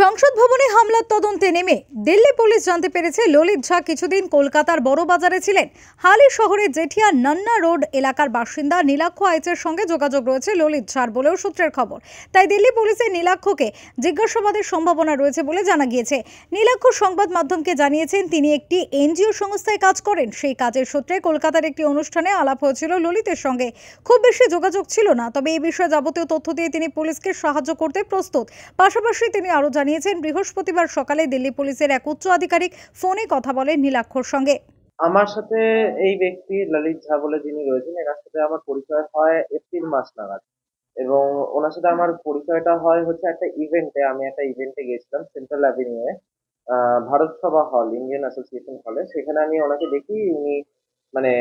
সংসদ ভবনে হামলার তদন্তে নেমে দিল্লি পুলিশ জানতে পেরেছে ললিত ঝা কিছুদিন কলকাতার বড় বাজারে ছিলেন হালি শহরের জেঠিয়া নন্না রোড এলাকার বাসিন্দা নীলাক্ষ আইচের সঙ্গে যোগাযোগ রয়েছে ললিত ঝার বলেও সূত্রের খবর তাই দিল্লি পুলিশের নীলাক্ষকে জিজ্ঞাসাবাদের সম্ভাবনা রয়েছে বলে জানা গিয়েছে নীলাক্ষ সংবাদ মাধ্যমকে জানিয়েছেন তিনি একটি এনজিও সংস্থায় কাজ করেন সেই কাজের সূত্রে কলকাতার একটি অনুষ্ঠানে আলাপ হয়েছিল ললিতের সঙ্গে খুব বেশি যোগাযোগ ছিল না তবে এই বিষয়ে যাবতীয় তথ্য দিয়ে তিনি পুলিশকে সাহায্য করতে প্রস্তুত পাশাপাশি তিনি আরও জানিয়েছেন বৃহস্পতিবার সকালে দিল্লি পুলিশের এক উচ্চ আধিকারিক ফোনে কথা বলেন নীলাক্ষর সঙ্গে আমার সাথে এই ব্যক্তি ললিত ঝা বলে যিনি রয়েছেন এনার সাথে আমার পরিচয় হয় এপ্রিল মাস নাগাদ এবং ওনার সাথে আমার পরিচয়টা হয় হচ্ছে একটা ইভেন্টে আমি একটা ইভেন্টে গেছিলাম সেন্ট্রাল অ্যাভিনিউয়ে ভারত সভা হল ইন্ডিয়ান অ্যাসোসিয়েশন হলে সেখানে আমি ওনাকে দেখি উনি মানে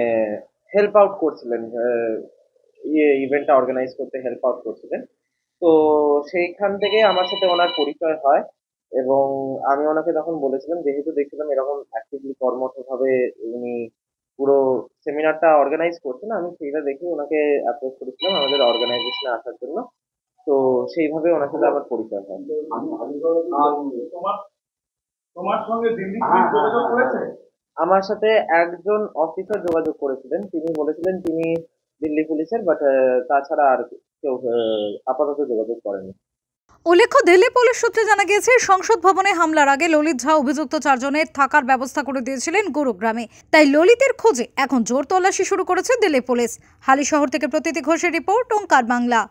হেল্প আউট করছিলেন ইয়ে ইভেন্টটা অর্গানাইজ করতে হেল্প আউট করছিলেন তো সেইখান থেকে আমার সাথে ওনার পরিচয় হয় এবং আমি ওনাকে তখন বলেছিলাম যেহেতু দেখছিলাম এরকম অ্যাক্টিভলি কর্মঠভাবে উনি পুরো সেমিনারটা অর্গানাইজ করছেন আমি সেইটা দেখে ওনাকে অ্যাপ্রোচ করেছিলাম আমাদের অর্গানাইজেশনে আসার জন্য তো সেইভাবে ওনার সাথে আমার পরিচয় হয় তোমার সঙ্গে দিল্লি যোগাযোগ করেছে আমার সাথে একজন অফিসার যোগাযোগ করেছিলেন তিনি বলেছিলেন তিনি দিল্লি পুলিশের বাট তাছাড়া আর আপাতত যোগাযোগ করেনি উল্লেখ্য দিল্লি পুলিশ সূত্রে জানা গিয়েছে সংসদ ভবনে হামলার আগে ললিত ঝা অভিযুক্ত চারজনের থাকার ব্যবস্থা করে দিয়েছিলেন গুরুগ্রামে তাই ললিতের খোঁজে এখন জোর তল্লাশি শুরু করেছে দিল্লি পুলিশ হালি শহর থেকে প্রতীতি ঘোষের রিপোর্ট ওঙ্কার বাংলা